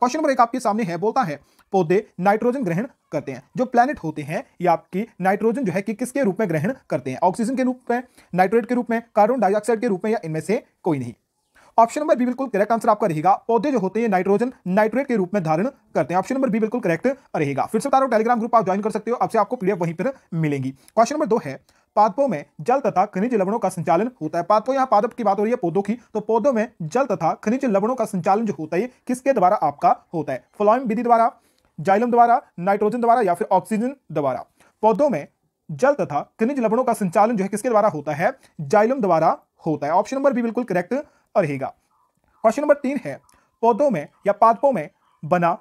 question number एक आपके सामने है बोलता है पौधे नाइट्रोजन ग्रहण करते हैं जो प्लैनेट होते हैं ये आपकी नाइट्रोजन जो है कि किसके रूप में ग्रहण करते हैं ऑक्सीजन के रूप में नाइट्रेट के रूप में कार्बन डाइऑक्साइड के रूप में या इनमें से कोई नहीं ऑप्शन नंबर बी बिल्कुल करेक्ट आंसर आपका रहेगा पौधे जो होते हैं नाइट्रोजन नाइट्रेट के रूप में धारण करते हैं ऑप्शन नंबर बी बिल्कुल करेक्ट रहेगा फिर से बता रहा टेलीग्राम ग्रुप आप ज्वाइन कर सकते हो आपसे आपको पीडीएफ वहीं पर मिलेंगी क्वेश्चन नंबर दो है पादपों में जल तथा खनिज लवणों का संचालन होता है पादपों यहाँ पादप की बात हो रही है पौधों की तो पौधों में जल तथा खनिज लवणों का संचालन जो होता है किसके द्वारा आपका होता है फ्लोइम विधि द्वारा जाइलम द्वारा नाइट्रोजन द्वारा या फिर ऑक्सीजन द्वारा पौधों में जल तथा खनिज लवणों का संचालन जो है किसके द्वारा होता है जाइलम द्वारा होता है ऑप्शन नंबर बी बिल्कुल करेक्ट रहेगा क्वेश्चन नंबर तीन है पौधों में या पादपों में बना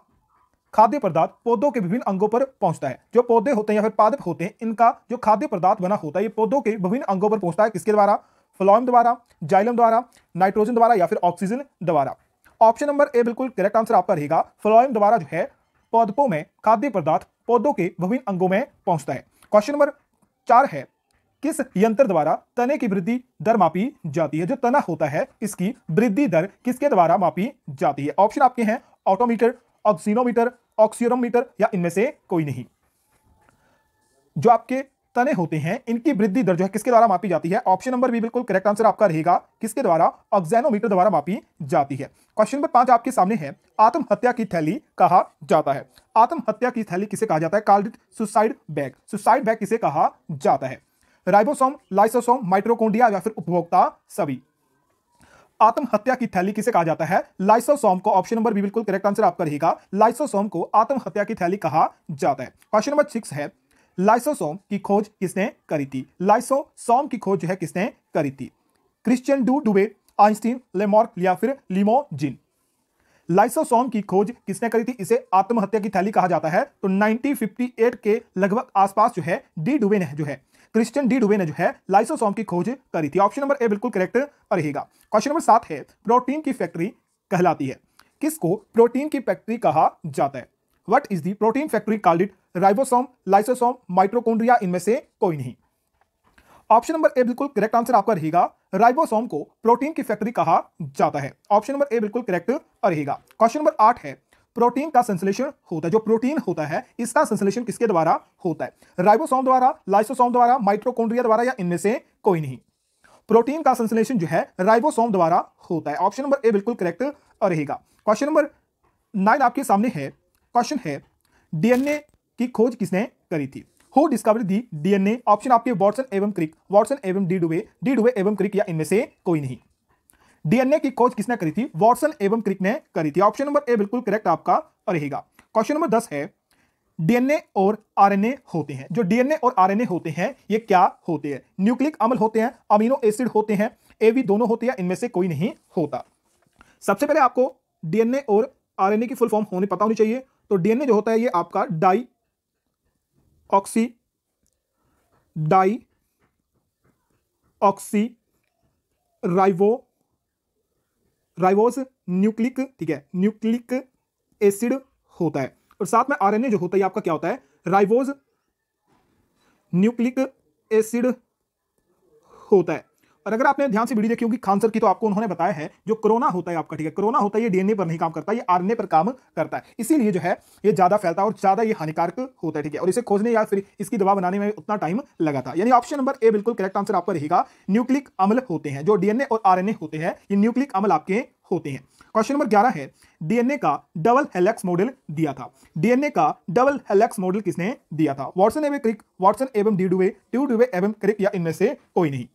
खाद्य पदार्थ पौधों के विभिन्न अंगों पर पहुंचता है जो पौधे होते हैं या फिर पादप होते हैं इनका जो खाद्य पदार्थ बना होता है ये पौधों के विभिन्न अंगों पर पहुंचता है किसके द्वारा फ्लोइम द्वारा जाइलम द्वारा नाइट्रोजन द्वारा या फिर ऑक्सीजन द्वारा ऑप्शन नंबर ए बिल्कुल करेक्ट आंसर आपका रहेगा फ्लोइम द्वारा जो है पौधों में खाद्य पदार्थ पौधों के विभिन्न अंगों में पहुंचता है क्वेश्चन नंबर चार है किस यंत्र द्वारा तने की वृद्धि दर मापी जाती है जो तना होता है इसकी वृद्धि दर किसके द्वारा मापी जाती है ऑप्शन आपके हैं ऑटोमीटर ऑक्सीनोमीटर ऑक्सीरोमीटर या इनमें से कोई नहीं जो आपके तने होते हैं इनकी वृद्धि दर जो है किसके द्वारा मापी जाती है ऑप्शन नंबर भी बिल्कुल करेक्ट आंसर आपका रहेगा किसके द्वारा ऑक्सैनोमीटर द्वारा मापी जाती है क्वेश्चन नंबर पांच आपके सामने है आत्महत्या की थैली कहा जाता है आत्महत्या की थैली किसे कहा जाता है कार्ड सुसाइड बैग सुसाइड बैग किसे कहा जाता है राइबोसोम लाइसोसोम माइट्रोकोन्डिया या फिर उपभोक्ता सभी आत्महत्या की थैली किसे कहा जाता है लाइसोसोम को ऑप्शन नंबर बी बिल्कुल करेक्ट आंसर आपका रहेगा लाइसोसोम को आत्महत्या की थैली कहा जाता है क्वेश्चन नंबर सिक्स है लाइसोसोम की खोज किसने करी थी लाइसोसोम की खोज जो है किसने करी थी Christian de Duve Einstein Lamarck या फिर लिमोजिन लाइसोसोम की खोज किसने करी थी इसे आत्महत्या की थैली कहा जाता है तो 1958 के लगभग आसपास जो है डी डुबे ने जो है क्रिस्टियन डी डुबे ने जो है लाइसोसोम की खोज करी थी ऑप्शन नंबर ए बिल्कुल करेक्ट रहेगा क्वेश्चन नंबर सात है प्रोटीन की फैक्ट्री कहलाती है किसको प्रोटीन की फैक्ट्री कहा जाता है what is the protein factory called it ribosome lysosome mitochondria इनमें से कोई नहीं ऑप्शन नंबर ए बिल्कुल करेक्ट आंसर आपका रहेगा राइबोसोम को प्रोटीन की फैक्ट्री कहा जाता है ऑप्शन नंबर ए बिल्कुल करेक्ट रहेगा क्वेश्चन नंबर आठ है प्रोटीन का संश्लेषण होता है जो प्रोटीन होता है इसका संश्लेषण किसके द्वारा होता है राइबोसोम द्वारा लाइसोसोम द्वारा माइट्रोकोन्ड्रिया द्वारा या इनमें से कोई नहीं प्रोटीन का संश्लेषण जो है राइबोसोम द्वारा होता है ऑप्शन नंबर ए बिल्कुल करेक्ट रहेगा क्वेश्चन नंबर नाइन आपके सामने है क्वेश्चन है डीएनए की खोज किसने करी थी who discover the DNA option आपके वॉटसन एवं क्रिक वॉटसन एवं डी डुबे डी डुबे एवं क्रिक या इनमें से कोई नहीं डीएनए की खोज किसने करी थी वॉटसन एवं क्रिक ने करी थी ऑप्शन नंबर ए बिल्कुल करेक्ट आपका रहेगा क्वेश्चन नंबर दस है डीएनए और आरएनए होते हैं जो डीएनए और आरएनए होते हैं ये क्या होते हैं न्यूक्लिक अम्ल होते हैं अमीनो एसिड होते हैं ए भी दोनों होते हैं इनमें से कोई नहीं होता सबसे पहले आपको डीएनए और आरएनए की फुल फॉर्म होने पता होनी चाहिए तो डीएनए जो होता है ये आपका deoxy deoxy ribo ribose nucleic ठीक है न्यूक्लिक एसिड होता है और साथ में आरएनए जो होता है आपका क्या होता है राइवोज न्यूक्लिक एसिड होता है और अगर आपने ध्यान से वीडियो देखी होगी खांसर की तो आपको उन्होंने बताया है जो कोरोना होता है आपका ठीक है कोरोना होता है ये डीएनए पर नहीं काम करता ये आरएनए पर काम करता है इसीलिए जो है ये ज्यादा फैलता है और ज्यादा ये हानिकारक होता है ठीक है और इसे खोजने या फिर इसकी दवा बनाने में उतना टाइम लगा था यानी ऑप्शन नंबर ए बिल्कुल करेक्ट आंसर आपका रहेगा न्यूक्लिक अमल होते हैं जो डीएनए और आरएनए होते हैं ये न्यूक्लिक अमल आपके होते हैं क्वेश्चन नंबर ग्यारह है डीएनए का डबल हेलेक्स मॉडल दिया था डीएनए का डबल हेलेक्स मॉडल किसने दिया था वॉटसन एवं क्रिक वॉटसन एवं डी डूवे ट्यू डूवे एवं क्रिक या इनमें से कोई नहीं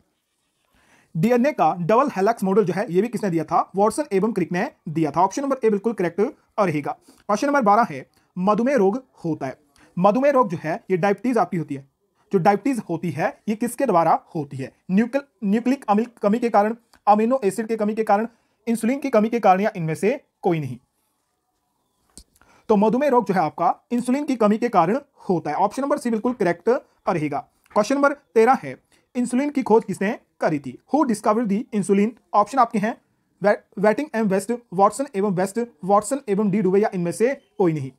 डीएनए का डबल हेलेक्स मॉडल जो है ये भी किसने दिया था वॉटसन एवं क्रिक ने दिया था ऑप्शन नंबर ए बिल्कुल करेक्ट रहेगा क्वेश्चन नंबर बारह है मधुमेह रोग होता है मधुमेह रोग जो है ये डायबिटीज आपकी होती है जो डायबिटीज होती है ये किसके द्वारा होती है न्यूक्ल न्यूक्लिक अमिल कमी के कारण अमीनो एसिड के कमी के कारण इंसुलिन की कमी के कारण या इनमें से कोई नहीं तो मधुमेह रोग जो है आपका इंसुलिन की कमी के कारण होता है ऑप्शन नंबर सी बिल्कुल करेक्ट रहेगा क्वेश्चन नंबर तेरह है इंसुलिन की खोज किसने करी थी who discover the insulin option आपके हैं वेटिंग एम वेस्ट वॉटसन एवं वेस्ट वॉटसन एवं डी डुबे या इनमें से कोई नहीं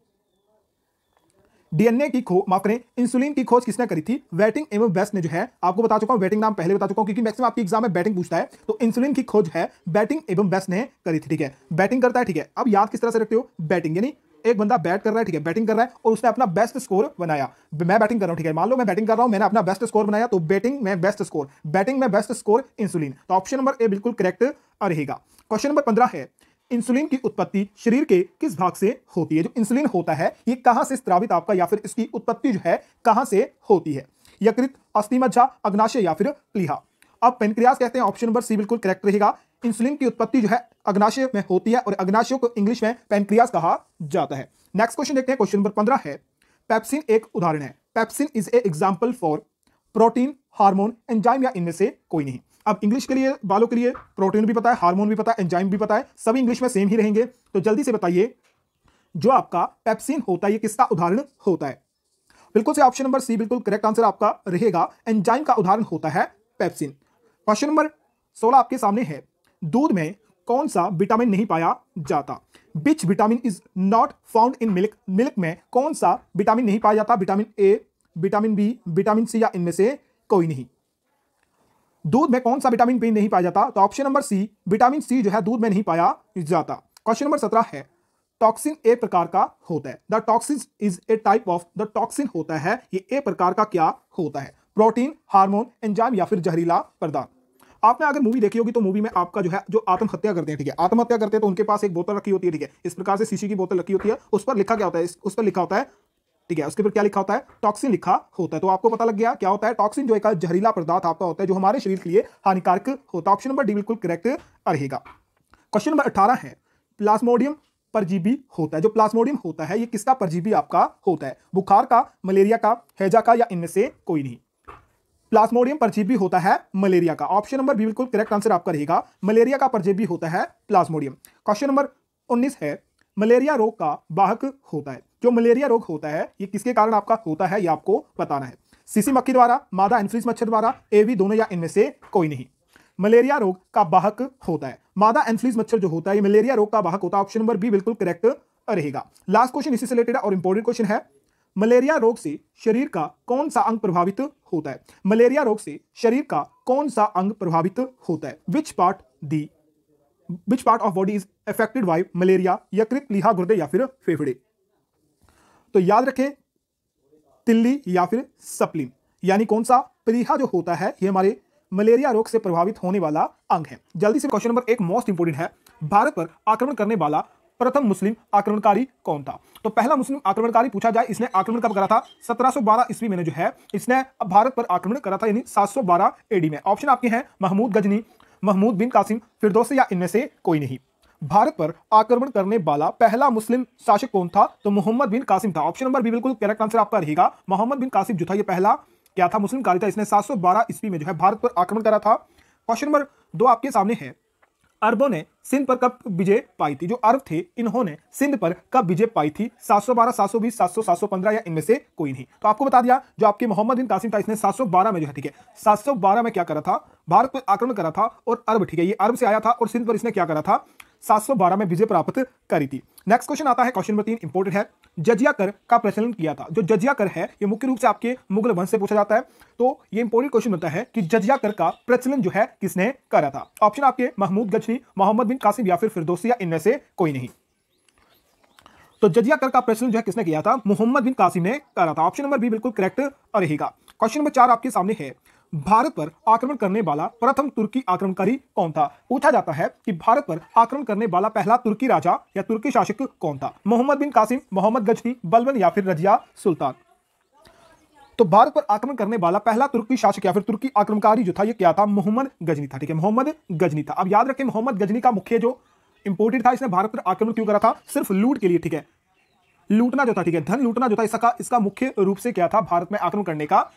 डीएनए की खो माफ करें इंसुलिन की खोज किसने करी थी वेटिंग एवं वेस्ट ने जो है आपको बता चुका हूं वेटिंग नाम पहले बता चुका हूं क्योंकि मैक्सिमम आपकी एग्जाम में बैटिंग पूछता है तो इंसुलिन की खोज है बैटिंग एवं वेस्ट ने करी थी ठीक है बैटिंग करता है ठीक है अब याद किस तरह से रखते हो बैटिंग यानी एक बंदा बैट कर रहा है ठीक है बैटिंग कर रहा है और उसने अपना बेस्ट स्कोर बनाया मैं बैटिंग कर रहा हूं ठीक है मान लो मैं बैटिंग कर रहा हूं मैंने अपना बेस्ट स्कोर बनाया तो बैटिंग में बेस्ट स्कोर बैटिंग में बेस्ट स्कोर इंसुलिन तो ऑप्शन नंबर ए बिल्कुल करेक्ट रहेगा क्वेश्चन नंबर पंद्रह है इंसुलिन की उत्पत्ति शरीर के किस भाग से होती है जो इंसुलिन होता है ये कहां से स्त्रावित आपका या फिर इसकी उत्पत्ति जो है कहां से होती है यकृत अस्थिमज्जा अग्नाशय या फिर प्लीहा अब पेनक्रियास कहते हैं ऑप्शन नंबर सी बिल्कुल करेक्ट रहेगा इंसुलिन की उत्पत्ति जो है अग्नाशय में होती है और अग्नाशय को इंग्लिश में पेनक्रियास कहा जाता है नेक्स्ट क्वेश्चन देखते हैं क्वेश्चन नंबर पंद्रह है पेप्सिन एक उदाहरण है pepsin is a example for protein hormone enzyme या इनमें से कोई नहीं अब इंग्लिश के लिए बालों के लिए प्रोटीन भी पता है हार्मोन भी पता है एंजाइम भी पता है सभी इंग्लिश में सेम ही रहेंगे तो जल्दी से बताइए जो आपका पेप्सिन होता है ये किसका उदाहरण होता है बिल्कुल से ऑप्शन नंबर सी बिल्कुल करेक्ट आंसर आपका रहेगा एंजाइम का उदाहरण होता है पेप्सिन क्वेश्चन नंबर सोलह आपके सामने है दूध में कौन सा विटामिन नहीं पाया जाता which vitamin is not found in milk milk में कौन सा विटामिन नहीं पाया जाता vitamin A vitamin B vitamin C या इनमें से कोई नहीं दूध में कौन सा विटामिन बी नहीं पाया जाता तो option number C vitamin C जो है दूध में नहीं पाया जाता क्वेश्चन नंबर सत्रह है टॉक्सिन ए प्रकार का होता है the toxin is a type of the toxin होता है ये ए प्रकार का क्या होता है प्रोटीन हार्मोन एंजाइम या फिर जहरीला पदार्थ आपने अगर मूवी देखी होगी तो मूवी में आपका जो है जो आत्महत्या करते हैं ठीक है आत्महत्या करते हैं तो उनके पास एक बोतल रखी होती है ठीक है इस प्रकार से शीशी की बोतल रखी होती है उस पर लिखा क्या होता है उस पर लिखा होता है ठीक है उसके ऊपर क्या लिखा होता है टॉक्सिन लिखा होता है तो आपको पता लग गया क्या होता है टॉक्सिन जो एक जहरीला पदार्थ आपका होता है जो हमारे शरीर के लिए हानिकारक होता है ऑप्शन नंबर डी बिल्कुल करेक्ट रहेगा क्वेश्चन नंबर अठारह है प्लास्मोडियम परजीवी होता है जो प्लास्मोडियम होता है ये किसका परजीवी आपका होता है बुखार का मलेरिया का हैजा का या इनमें से कोई नहीं प्लास्मोडियम परजीवी होता है मलेरिया का ऑप्शन नंबर बी बिल्कुल करेक्ट आंसर आपका रहेगा मलेरिया का परजीवी होता है प्लास्मोडियम क्वेश्चन नंबर उन्नीस है मलेरिया रोग का वाहक होता है जो मलेरिया रोग होता है ये किसके कारण आपका होता है ये आपको बताना है सीसी मक्खी द्वारा मादा एनफ्रीज मच्छर द्वारा एवी दोनों या इनमें से कोई नहीं मलेरिया रोग का वाहक होता है मादा एनफ्लीज मच्छर जो होता है मलेरिया रोग का वाहक होता है ऑप्शन नंबर बी बिल्कुल करेक्ट रहेगा लास्ट क्वेश्चन इसी से रिलेटेड और इंपॉर्टेंट क्वेश्चन है मलेरिया रोग से शरीर का कौन सा अंग प्रभावित होता है मलेरिया रोग से शरीर का कौन सा अंग प्रभावित होता है which part the which part of body is affected by malaria यकृत लिहा गुर्दे या फिर फेफड़े तो याद रखें तिल्ली या फिर सप्लिन यानी कौन सा प्रीहा जो होता है ये हमारे मलेरिया रोग से प्रभावित होने वाला अंग है जल्दी से क्वेश्चन नंबर एक मोस्ट इंपोर्टेंट है भारत पर आक्रमण करने वाला प्रथम मुस्लिम आक्रमणकारी कौन था तो पहला मुस्लिम आक्रमणकारी पूछा जाए इसने आक्रमण कब करा था 1712 ईस्वी में जो है इसने भारत पर आक्रमण करा था यानी 712 एडी में ऑप्शन आपके हैं महमूद गजनी महमूद बिन कासिम फिरदौस या इनमें से कोई नहीं भारत पर आक्रमण करने वाला पहला मुस्लिम शासक कौन था तो मोहम्मद बिन कासिम था ऑप्शन नंबर भी बिल्कुल करेक्ट आंसर आपका रहेगा मोहम्मद बिन कासिम जो था यह पहला क्या था मुस्लिम कारी था इसने 712 ईस्वी में जो है भारत पर आक्रमण करा था क्वेश्चन नंबर दो आपके सामने है अरबों ने सिंध पर कब विजय पाई थी जो अरब थे इन्होंने सिंध पर कब विजय पाई थी 712, 720, 700, 715 या इनमें से कोई नहीं तो आपको बता दिया जो आपके मोहम्मद बिन कासिम था इसने 712 में जो है ठीक है 712 में क्या करा था भारत पर आक्रमण करा था और अरब ठीक है ये अरब से आया था और सिंध पर इसने क्या करा था 712 में विजय प्राप्त करी थी नेक्स्ट क्वेश्चन आता है क्वेश्चन नंबर तीन इंपोर्टेंट है जजिया कर का प्रचलन किया था जो जजिया कर है ये मुख्य रूप से आपके मुगल वंश से पूछा जाता है तो ये इंपोर्टेंट क्वेश्चन बनता है कि जजिया कर का प्रचलन जो है किसने करा था ऑप्शन आपके महमूद गजनी मोहम्मद बिन कासिम या फिर फिरदोसिया इनमें से कोई नहीं तो जजिया कर का प्रचलन जो है किसने किया था मोहम्मद बिन कासिम ने करा था ऑप्शन नंबर बी बिल्कुल करेक्ट रहेगा क्वेश्चन नंबर चार आपके सामने है भारत पर आक्रमण करने वाला प्रथम तुर्की आक्रमणकारी कौन था पूछा जाता है कि भारत पर आक्रमण करने वाला पहला तुर्की राजा या तुर्की शासक कौन था मोहम्मद बिन कासिम मोहम्मद गजनी बलबन या फिर रजिया सुल्तान तो भारत पर आक्रमण करने वाला पहला तुर्की शासक या फिर तुर्की आक्रमणकारी जो था यह क्या था मोहम्मद गजनी था ठीक है मोहम्मद गजनी था अब याद रखें मोहम्मद गजनी का मुख्य जो इंपोर्टेंट था इसने भारत पर आक्रमण क्यों करा था सिर्फ लूट के लिए ठीक है लूटना जो था ठीक है धन लूटना जो था इसका इसका मुख्य रूप से क्या था भारत में आक्रमण करने का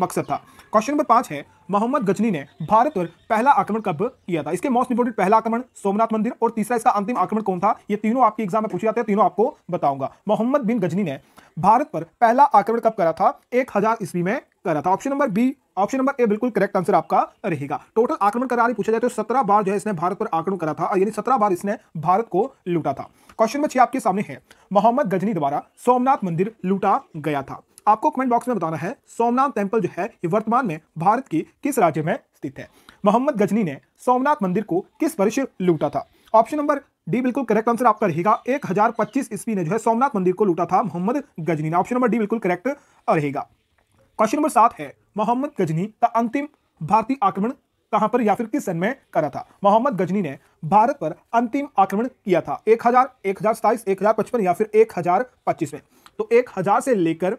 मकसद था क्वेश्चन नंबर पांच है मोहम्मद गजनी ने भारत पर पहला आक्रमण कब किया था इसके मोस्ट इंपोर्टेंट पहला आक्रमण सोमनाथ मंदिर और तीसरा इसका अंतिम आक्रमण कौन था ये तीनों आपके एग्जाम में पूछे जाते हैं तीनों आपको बताऊंगा मोहम्मद बिन गजनी ने भारत पर पहला आक्रमण कब करा था एक हजार ईस्वी में करा था option number B option number A बिल्कुल करेक्ट आंसर आपका रहेगा टोटल आक्रमण करा पूछा जाए तो सत्रह बार जो है इसने भारत पर आक्रमण करा था यानी सत्रह बार इसने भारत को लूटा था क्वेश्चन नंबर छह आपके सामने है मोहम्मद गजनी द्वारा सोमनाथ मंदिर लूटा गया था आपको कमेंट बॉक्स में बताना है सोमनाथ टेम्पल जो है ये वर्तमान में भारत के किस राज्य में स्थित है मोहम्मद गजनी ने सोमनाथ मंदिर को किस वर्ष लूटा था ऑप्शन नंबर डी बिल्कुल करेक्ट आंसर आपका रहेगा 1025 ईस्वी ने जो है सोमनाथ मंदिर को लूटा था मोहम्मद गजनी ने ऑप्शन नंबर डी बिल्कुल करेक्ट रहेगा क्वेश्चन नंबर सात है मोहम्मद गजनी का अंतिम भारतीय आक्रमण कहां पर या फिर किस सन में करा था मोहम्मद गजनी ने भारत पर अंतिम आक्रमण किया था एक 1000, 1027, 1055 या फिर 1025 में तो 1000 से लेकर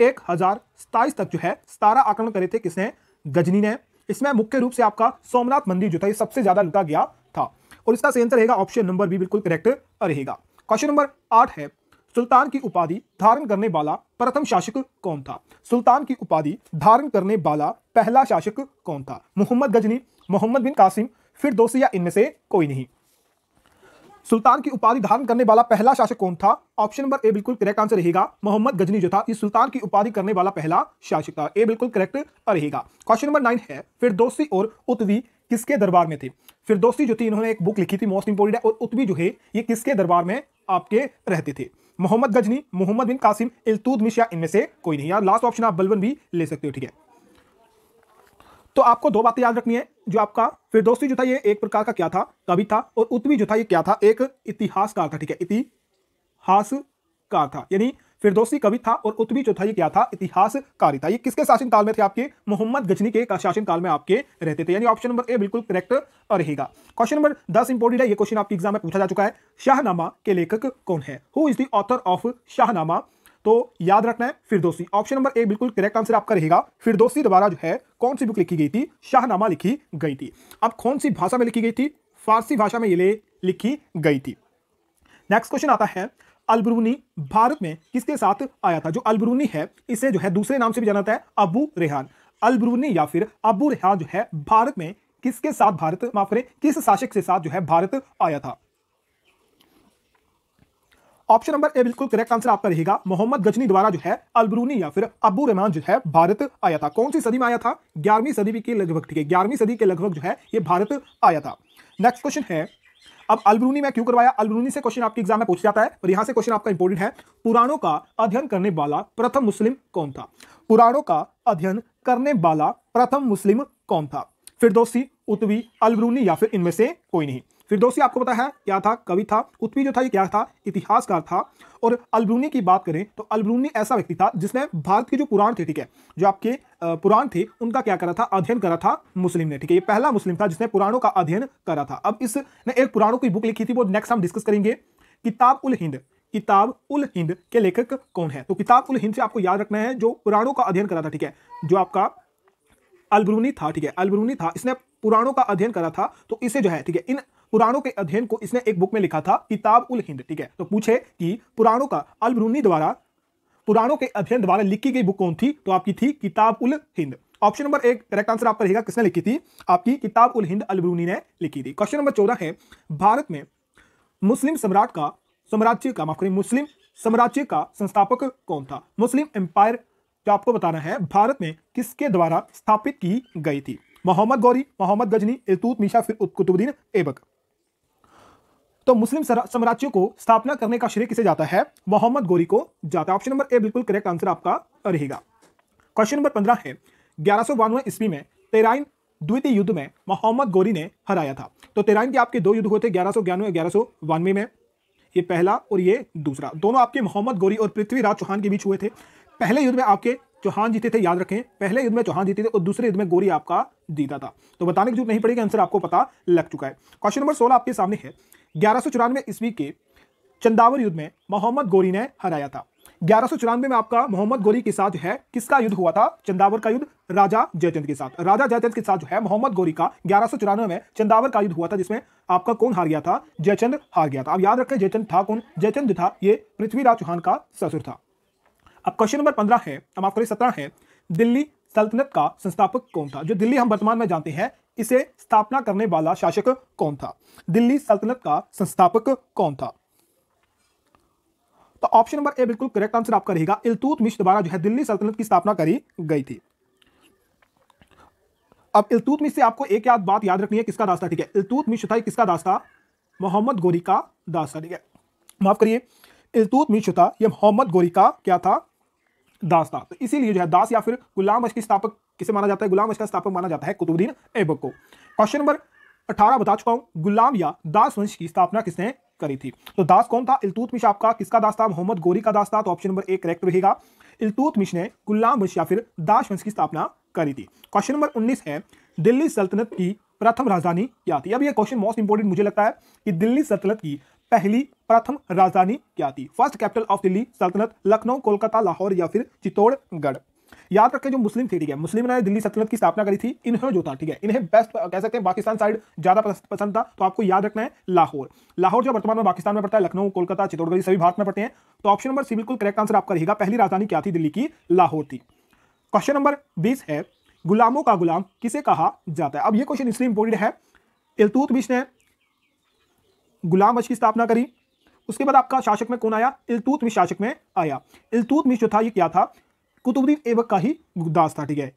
एक हजार सताइस तक जो है सतारा आक्रमण करे थे किसने गजनी ने इसमें मुख्य रूप से आपका सोमनाथ मंदिर जो था ये सबसे ज्यादा लुटा गया था और इसका सही आंसर रहेगा ऑप्शन नंबर भी बिल्कुल करेक्ट रहेगा क्वेश्चन नंबर आठ है सुल्तान की उपाधि धारण करने वाला प्रथम शासक कौन था सुल्तान की उपाधि धारण करने वाला पहला शासक कौन था मोहम्मद गजनी मोहम्मद बिन कासिम फिर दोस्त या इनमें से कोई नहीं सुल्तान की उपाधि धारण करने वाला पहला शासक कौन था ऑप्शन नंबर ए बिल्कुल करेक्ट आंसर रहेगा मोहम्मद गजनी जो था इस सुल्तान की उपाधि करने वाला पहला शासक था ए बिल्कुल करेक्ट रहेगा क्वेश्चन नंबर नाइन है फिरदोसी और उतवी किसके दरबार में थे फिरदोसी जो थी इन्होंने एक बुक लिखी थी मोस्ट इंपोर्टेंट और उतवी जो है ये किसके दरबार में आपके रहते थे मोहम्मद गजनी मोहम्मद बिन कासिम इलतूद मिशिया इनमें से कोई नहीं यार लास्ट ऑप्शन आप बलबन भी ले सकते हो ठीक है तो आपको दो बातें याद रखनी है जो आपका फिर दोस्ती जो था ये एक प्रकार का क्या था कवि था और उत्तमी जो था ये क्या था एक इतिहासकार था ठीक है इतिहासकार था यानी फिर दोस्ती कवि था और उत्तमी जो था ये क्या था इतिहासकार था ये किसके शासनकाल में थे आपके मोहम्मद गजनी के शासनकाल में आपके रहते थे यानी ऑप्शन नंबर ए बिल्कुल करेक्ट रहेगा क्वेश्चन नंबर दस इंपोर्टेंट है ये क्वेश्चन आपके एग्जाम में पूछा जा चुका है शाहनामा के लेखक कौन है who is the author of Shahnameh तो याद रखना है फिरदोसी ऑप्शन नंबर ए बिल्कुल करेक्ट आंसर आपका रहेगा फिरदोसी द्वारा जो है कौन सी बुक लिखी गई थी शाहनामा लिखी गई थी अब कौन सी भाषा में लिखी गई थी फारसी भाषा में ये लिखी गई थी नेक्स्ट क्वेश्चन आता है अलबरूनी भारत में किसके साथ आया था जो अलबरूनी है इसे जो है दूसरे नाम से भी जाना था अबू रेहान अलबरूनी या फिर अबू रेहान जो है भारत में किसके साथ भारत माफ करें किस शासक के साथ जो है भारत आया था ऑप्शन नंबर ए बिल्कुल करेक्ट आंसर आपका रहेगा मोहम्मद गजनी द्वारा जो है अलबरूनी या फिर अबू रहमान जो है भारत आया था कौन सी सदी में आया था ग्यारहवीं सदी के लगभग ठीक है ग्यारहवीं सदी के लगभग जो है ये भारत आया था नेक्स्ट क्वेश्चन है अब अलबरूनी में क्यों करवाया अलबरूनी से क्वेश्चन आपके एग्जाम में पूछ जाता है और यहां से क्वेश्चन आपका इंपोर्टेंट है पुराणों का अध्ययन करने वाला प्रथम मुस्लिम कौन था पुराणों का अध्ययन करने वाला प्रथम मुस्लिम कौन था फिर दोस्ती उतवी अलबरूनी या फिर इनमें से कोई नहीं फिरदौसी आपको पता है क्या था कवि था कुतबी जो था ये क्या था इतिहासकार था और अलबरूनी की बात करें तो अलबरूनी ऐसा व्यक्ति था जिसने भारत के जो पुराण थे ठीक है जो आपके पुराण थे उनका क्या करा था अध्ययन करा था मुस्लिम ने ठीक है ये पहला मुस्लिम था जिसने पुराणों का अध्ययन करा था अब इसने एक पुराणों की बुक लिखी थी वो नेक्स्ट हम डिस्कस करेंगे किताब उल हिंद किताब उल हिंद के लेखक कौन है तो किताब उल हिंद से आपको याद रखना है जो पुराणों का अध्ययन करा था ठीक है जो आपका अलबरूनी था ठीक है अलबरूनी था इसने पुराणों का अध्ययन करा था तो इसे जो है ठीक है इन पुराणों के अध्ययन को इसने एक बुक में लिखा था किताब उल हिंद ठीक है तो पूछे कि पुराणों का अलबरूनी द्वारा पुराणों के अध्ययन द्वारा लिखी गई बुक कौन थी तो आपकी थी किताब उल हिंद ऑप्शन नंबर एक करेक्ट आंसर आपका रहेगा किसने लिखी थी आपकी किताब उल हिंद अलबरूनी ने लिखी थी क्वेश्चन नंबर चौदह है भारत में मुस्लिम सम्राट का साम्राज्य का माफ करें मुस्लिम साम्राज्य का संस्थापक कौन था मुस्लिम एम्पायर जो आपको बताना है भारत में किसके द्वारा स्थापित की गई थी मोहम्मद गौरी मोहम्मद गजनी इलतूत मिशा फिर कुतुबुद्दीन एबक तो मुस्लिम साम्राज्यों को स्थापना करने का श्रेय किसे जाता है मोहम्मद गोरी को जाता है ऑप्शन नंबर ए बिल्कुल करेक्ट आंसर आपका रहेगा क्वेश्चन नंबर पंद्रह है ग्यारह सौ ईस्वी में तेराइन द्वितीय युद्ध में मोहम्मद गोरी ने हराया था तो तेराइन के आपके दो युद्ध हुए थे ग्यारह सौ ग्यारह सौ बानवे में ये पहला और ये दूसरा दोनों आपके मोहम्मद गोरी और पृथ्वीराज चौहान के बीच हुए थे पहले युद्ध में आपके चौहान जीते थे याद रखें पहले युद्ध में चौहान जीते थे और दूसरे युद्ध में गोरी आपका जीता था तो बताने की जरूरत नहीं पड़ेगी आंसर आपको पता लग चुका है क्वेश्चन नंबर सोलह आपके सामने है ग्यारह ईस्वी के चंदावर युद्ध में मोहम्मद गोरी ने हराया था ग्यारह में आपका मोहम्मद गोरी के साथ जो है किसका युद्ध हुआ था चंदावर का युद्ध राजा जयचंद के साथ राजा जयचंद के साथ जो है मोहम्मद गोरी का ग्यारह में चंदावर का युद्ध हुआ था जिसमें आपका कौन हार गया था जयचंद हार गया था अब याद रखें जयचंद था कौन जयचंद था ये पृथ्वीराज चौहान का ससुर था अब क्वेश्चन नंबर पंद्रह है माफ करिए सत्रह है दिल्ली सल्तनत का संस्थापक कौन था जो दिल्ली हम वर्तमान में जानते हैं इसे स्थापना करने वाला शासक कौन था दिल्ली सल्तनत का संस्थापक कौन था तो ऑप्शन नंबर ए बिल्कुल करेक्ट आंसर आपका रहेगा इलतूत मिश द्वारा जो है दिल्ली सल्तनत की स्थापना करी गई थी अब इलतूत मिश से आपको एक याद बात याद रखनी है किसका दास्ता ठीक है इलतूत मिश था किसका दास्ता मोहम्मद गोरी का दास्ता ठीक है माफ करिए इलतूत मिश था यह मोहम्मद गोरी का क्या था दास था तो इसीलिए जो है दास या फिर गुलाम अश की स्थापक किसे माना जाता है गुलाम अश का स्थापक माना जाता है कुतुबुद्दीन ऐबक को क्वेश्चन नंबर अठारह बता चुका हूँ गुलाम या दास वंश की स्थापना किसने करी थी तो दास कौन था इलतूत मिश आपका किसका दास था मोहम्मद गोरी का दास था तो ऑप्शन नंबर एक करेक्ट रहेगा इलतूत मिश ने गुलाम वंश या फिर दास वंश की स्थापना करी थी क्वेश्चन नंबर उन्नीस है दिल्ली सल्तनत की प्रथम राजधानी क्या थी अब यह क्वेश्चन मोस्ट इंपोर्टेंट मुझे लगता है कि दिल्ली सल्तनत की पहली प्रथम राजधानी क्या थी फर्स्ट कैपिटल ऑफ दिल्ली सल्तनत लखनऊ कोलकाता लाहौर या फिर चित्तौड़गढ़ याद रखें जो मुस्लिम थे ठीक है मुस्लिम ने दिल्ली सल्तनत की स्थापना करी थी इन्होंने जो था ठीक है इन्हें बेस्ट कह सकते हैं पाकिस्तान साइड ज्यादा पसंद था तो आपको याद रखना है लाहौर लाहौर जो वर्तमान में पाकिस्तान में पड़ता है लखनऊ कोलकाता चित्तौड़गढ़ सभी भारत में पड़ते हैं तो ऑप्शन नंबर सी बिल्कुल करेक्ट आंसर आपका रहेगा पहली राजधानी क्या थी दिल्ली की लाहौर थी क्वेश्चन नंबर बीस है गुलामों का गुलाम किसे कहा जाता है अब ये क्वेश्चन इसलिए इंपोर्टेंट है इलतूत ने गुलाम वश की स्थापना करी उसके बाद आपका शासक में कौन आया इलतूत मिश शासक में आया इलतूत मिश जो था ये क्या था कुतुबुद्दीन एबक का ही दास था ठीक है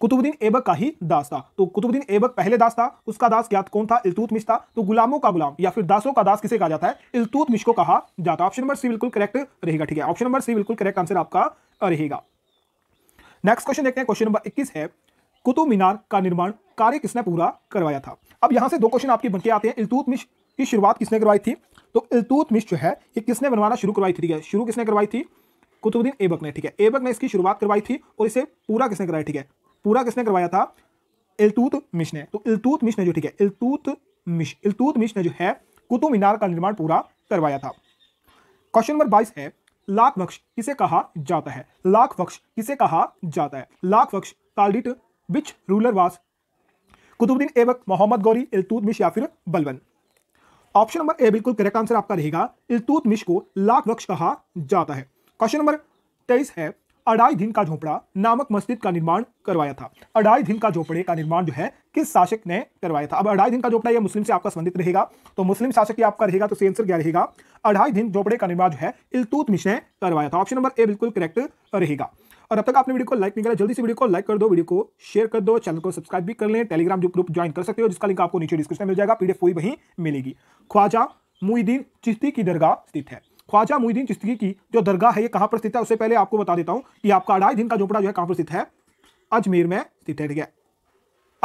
कुतुबुद्दीन एबक का ही दास था तो कुतुबुद्दीन एबक पहले दास था उसका दास क्या कौन था इलतूत मिश था तो गुलामों का गुलाम या फिर दासों का दास किसे कहा जाता है इलतूत मिश को कहा जाता ऑप्शन नंबर सी बिल्कुल करेक्ट रहेगा ठीक है ऑप्शन नंबर सी बिल्कुल करेक्ट आंसर आपका रहेगा नेक्स्ट क्वेश्चन देखते हैं क्वेश्चन नंबर इक्कीस है कुतुब मीनार का निर्माण कार्य किसने पूरा करवाया था अब यहां से दो क्वेश्चन आपके बनके आते हैं इलतुतमिश की शुरुआत किसने करवाई थी तो इलतूत मिश जो है ये किसने बनवाना शुरू करवाई थी ठीक है शुरू किसने करवाई थी कुतुबुद्दीन एबक ने ठीक है एबक ने इसकी शुरुआत करवाई थी और इसे पूरा किसने कराया ठीक है पूरा किसने करवाया था इलतूत मिश ने तो इलतूत मिश ने जो ठीक है इलतूत मिश इलतूत मिश ने जो है कुतुब मीनार का निर्माण पूरा करवाया था क्वेश्चन नंबर बाईस है लाख बख्श किसे कहा जाता है लाख बख्श किसे कहा जाता है लाख बख्श कालिट बिच रूलर वास कुतुबुद्दीन एबक मोहम्मद गौरी इलतूत मिश या फिर बलवन ऑप्शन नंबर ए बिल्कुल करेक्ट आंसर आपका रहेगा इलतूत मिश को लाख वृक्ष कहा जाता है क्वेश्चन नंबर तेईस है अढ़ाई दिन का झोपड़ा नामक मस्जिद का निर्माण करवाया था अढ़ाई दिन का झोपड़े का निर्माण जो है किस शासक ने करवाया था अब अढ़ाई दिन का झोपड़ा यह मुस्लिम से आपका संबंधित रहेगा तो मुस्लिम शासक ये आपका रहेगा तो सही आंसर क्या रहेगा अढ़ाई दिन झोपड़े का निर्माण जो है इलतूत मिश ने करवाया था ऑप्शन नंबर ए बिल्कुल करेक्ट रहेगा और अब तक आपने वीडियो को लाइक नहीं करा जल्दी से वीडियो को लाइक कर दो वीडियो को शेयर कर दो चैनल को सब्सक्राइब भी कर लें टेलीग्राम जो ग्रुप ज्वाइन कर सकते हो जिसका लिंक आपको नीचे डिस्क्रिप्शन मिल जाएगा पीडीएफ कोई वहीं मिलेगी ख्वाजा मुहिदीन चिश्ती की दरगाह स्थित है ख्वाजा मुहिदीन चिश्ती की जो दरगाह है ये कहाँ पर स्थित है उससे पहले आपको बता देता हूँ कि आपका अढ़ाई दिन का झोपड़ा जो है कहाँ पर स्थित है अजमेर में स्थित है ठीक है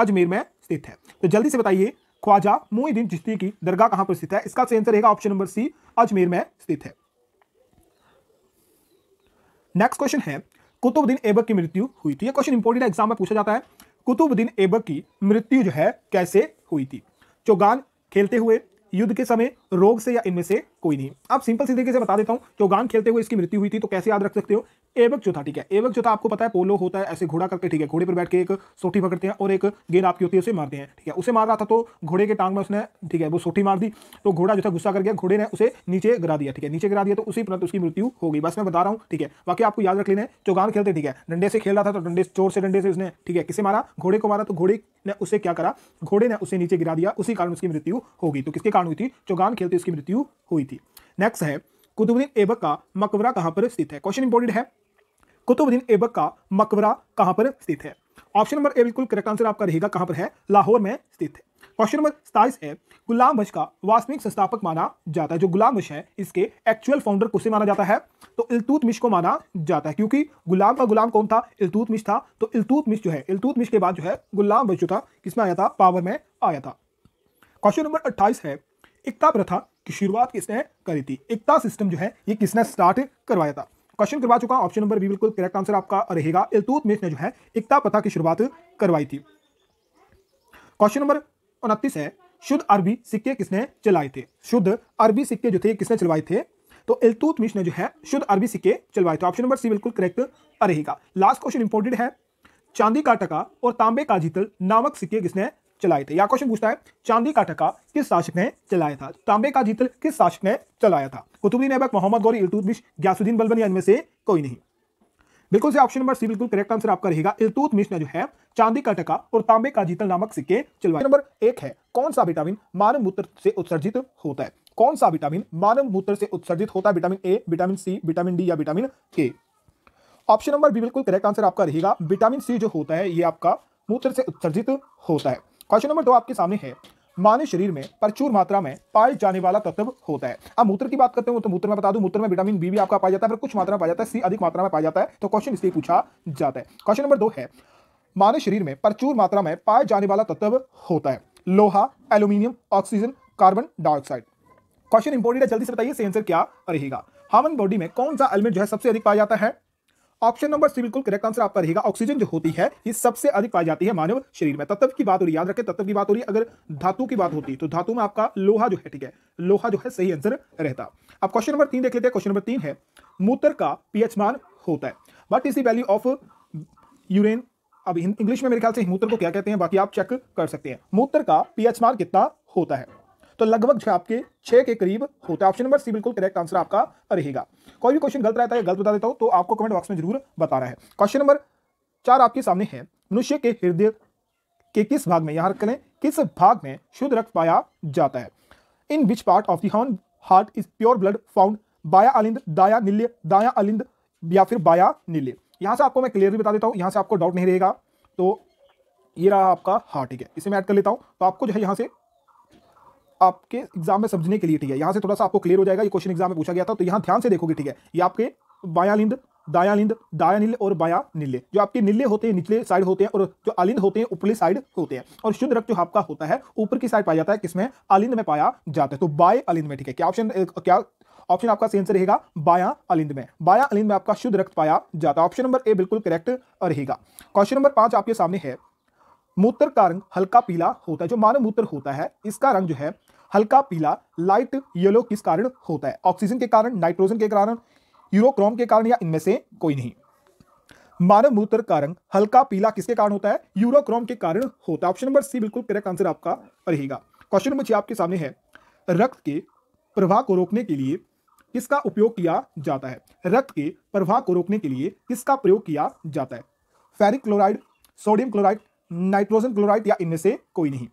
अजमेर में स्थित है तो जल्दी से बताइए ख्वाजा मुहिदीन चिश्ती की दरगाह कहाँ पर स्थित है इसका सही आंसर रहेगा ऑप्शन नंबर सी अजमेर में स्थित है नेक्स्ट क्वेश्चन है कुतुबुद्दीन ऐबक की मृत्यु हुई थी यह क्वेश्चन इंपोर्टेंट एग्जाम में पूछा जाता है कुतुबुद्दीन ऐबक की मृत्यु जो है कैसे हुई थी चौगान खेलते हुए युद्ध के समय रोग से या इनमें से कोई नहीं अब सिंपल सी तरीके से बता देता हूं चौगान खेलते हुए इसकी मृत्यु हुई थी तो कैसे याद रख सकते हो एवक चौथा ठीक है एवक चौथा आपको पता है पोलो होता है ऐसे घोड़ा करके ठीक है घोड़े पर बैठ के एक सोटी पकड़ते हैं और एक गेंद आपकी होती है उसे मारते हैं ठीक है उसे मार रहा था तो घोड़े के टांग में उसने ठीक है वो सोटी मार दी तो घोड़ा जो था गुस्सा कर गया घोड़े ने उसे नीचे गिरा दिया ठीक है नीचे गिरा दिया तो उसी तुरंत उसकी मृत्यु हो गई बस मैं बता रहा हूँ ठीक है बाकी आपको याद रख लेने चौगान खेलते ठीक है डंडे से खेल रहा था तो डंडे चोर से डंडे से उसने ठीक है किसे मारा घोड़े को मारा तो घोड़े ने उसे क्या करा घोड़े ने उसे नीचे गिरा दिया उसी कारण उसकी मृत्यु हो गई तो किसके कारण हुई थी चौगान खेलते उसकी मृत्यु हुई थी नेक्स्ट है कुतुबुद्दीन ऐबक का मकबरा कहाँ पर स्थित है क्वेश्चन इंपॉर्टेंट है कुतुबुद्दीन ऐबक का मकबरा कहाँ पर स्थित है ऑप्शन नंबर ए बिल्कुल करेक्ट आंसर आपका रहेगा कहाँ पर है लाहौर में स्थित है क्वेश्चन नंबर सताइस है गुलाम बश का वास्तविक संस्थापक माना जाता है जो गुलाम बश है इसके एक्चुअल फाउंडर से माना जाता है तो इलतूत मिश को माना जाता है क्योंकि गुलाम का गुलाम कौन था इलतूत मिश था तो इलतूत मिश जो है इलतूत मिश के बाद जो है गुलाम बश जो था किसमें आया था पावर में आया था क्वेश्चन नंबर अट्ठाईस है एकता प्रथा की शुरुआत किसने करी थी एकता सिस्टम जो है ये किसने स्टार्ट करवाया था क्वेश्चन करवा चुका ऑप्शन नंबर बी बिल्कुल करेक्ट आंसर आपका रहेगा इलतूत मिस ने जो है एकता प्रथा की शुरुआत करवाई थी क्वेश्चन नंबर उनतीस है शुद्ध अरबी सिक्के किसने चलाए थे शुद्ध अरबी सिक्के जो थे किसने चलवाए थे तो इलतूत मिश ने जो है शुद्ध अरबी सिक्के चलवाए थे ऑप्शन नंबर सी बिल्कुल करेक्ट रहेगा लास्ट क्वेश्चन इंपॉर्टेंट है चांदी का टका और तांबे का जीतल नामक सिक्के किसने चलाए थे या क्वेश्चन पूछता है चांदी का टका किस शासक ने चलाया था तांबे का जितल किस शासक ने चलाया था कुतुबुद्दीन ऐबक मोहम्मद गौरी इलतुतमिश ग्यासुद्दीन बलबन या इनमें से कोई नहीं बिल्कुल से ऑप्शन नंबर सी बिल्कुल करेक्ट आंसर आपका रहेगा इलतूत ने जो है चांदी का टका और तांबे का जीतल नामक सिक्के चलवाए नंबर एक है कौन सा विटामिन मानव मूत्र से उत्सर्जित होता है कौन सा विटामिन मानव मूत्र से उत्सर्जित होता है vitamin A vitamin C vitamin D या vitamin K option number B बिल्कुल करेक्ट आंसर आपका रहेगा विटामिन सी जो होता है ये आपका मूत्र से उत्सर्जित होता है क्वेश्चन नंबर दो आपके सामने है मानव शरीर में प्रचुर मात्रा में पाए जाने वाला तत्व होता है अब मूत्र की बात करते हैं तो मूत्र में बता दूं मूत्र में विटामिन बी भी आपका पाया जाता है पर कुछ मात्रा में पाया जाता है सी अधिक मात्रा में पाया जाता है तो क्वेश्चन इसलिए पूछा जाता है क्वेश्चन नंबर दो है मानव शरीर में प्रचुर मात्रा में पाए जाने वाला तत्व होता है लोहा aluminium oxygen carbon dioxide question important है जल्दी से बताइए आंसर क्या रहेगा हमन बॉडी में कौन सा एलिमेंट जो है सबसे अधिक पाया जाता है ऑप्शन नंबर सी बिल्कुल करेक्ट आंसर आपका रहेगा ऑक्सीजन जो होती है ये सबसे अधिक पाई जाती है मानव शरीर में तत्व की बात हो रही है याद रखें तत्व की बात हो रही है अगर धातु की बात होती तो धातु में आपका लोहा जो है ठीक है लोहा जो है सही आंसर रहता अब क्वेश्चन नंबर तीन देख लेते हैं क्वेश्चन नंबर तीन है मूत्र का पीएच मान होता है what is value of urine अब इंग्लिश में मेरे ख्याल से मूत्र को क्या कहते हैं बाकी आप चेक कर सकते हैं मूत्र का पीएच मान कितना होता है तो लगभग आपके छः के करीब होता है ऑप्शन नंबर सी बिल्कुल करेक्ट आंसर आपका रहेगा कोई भी क्वेश्चन गलत रहता है गलत बता देता हूं तो आपको कमेंट बॉक्स में जरूर बताना है क्वेश्चन नंबर चार आपके सामने है मनुष्य के हृदय के किस भाग में यहां करें किस भाग में शुद्ध रक्त पाया जाता है in which part of the heart is pure blood found बाया अलिंद दाया नील्य दाया अलिंद या फिर बाया नील्य यहां से आपको मैं क्लियरली बता देता हूं यहां से आपको डाउट नहीं रहेगा तो ये रहा आपका हार्ट ठीक है इसे मैं ऐड कर लेता हूं तो आपको जो है यहां से आपके एग्जाम में समझने के लिए ठीक है यहाँ से थोड़ा सा आपको क्लियर हो जाएगा ये क्वेश्चन एग्जाम में पूछा गया था तो यहाँ ध्यान से देखोगे ठीक है ये आपके बाया लिंद दाया लिंद दाया नीले और बाया नीले जो आपके नीले होते हैं निचले साइड होते हैं और जो आलिंद होते हैं ऊपरी साइड होते हैं और शुद्ध रक्त जो आपका होता है ऊपर की साइड पाया जाता है किसमें आलिंद में पाया जाता है तो बाय अलिंद में ठीक है क्या ऑप्शन क्या ऑप्शन आपका सेंसर रहेगा बाया अलिंद में बाया अलिंद में आपका शुद्ध रक्त पाया जाता है ऑप्शन नंबर ए बिल्कुल करेक्ट रहेगा क्वेश्चन नंबर पांच आपके सामने है मूत्र का रंग हल्का पीला होता है जो मानव मूत्र होता है इसका रंग जो है हल्का पीला लाइट येलो किस कारण होता है ऑक्सीजन के कारण नाइट्रोजन के कारण यूरोक्रोम के कारण या इनमें से कोई नहीं मानव मूत्र का रंग हल्का पीला किसके कारण होता है यूरोक्रोम के कारण होता है ऑप्शन नंबर सी बिल्कुल करेक्ट आंसर आपका रहेगा क्वेश्चन नंबर छह आपके सामने है रक्त के प्रवाह को रोकने के लिए किसका उपयोग किया जाता है रक्त के प्रवाह को रोकने के लिए किसका प्रयोग किया जाता है ferric chloride sodium chloride nitrogen chloride या इनमें से कोई नहीं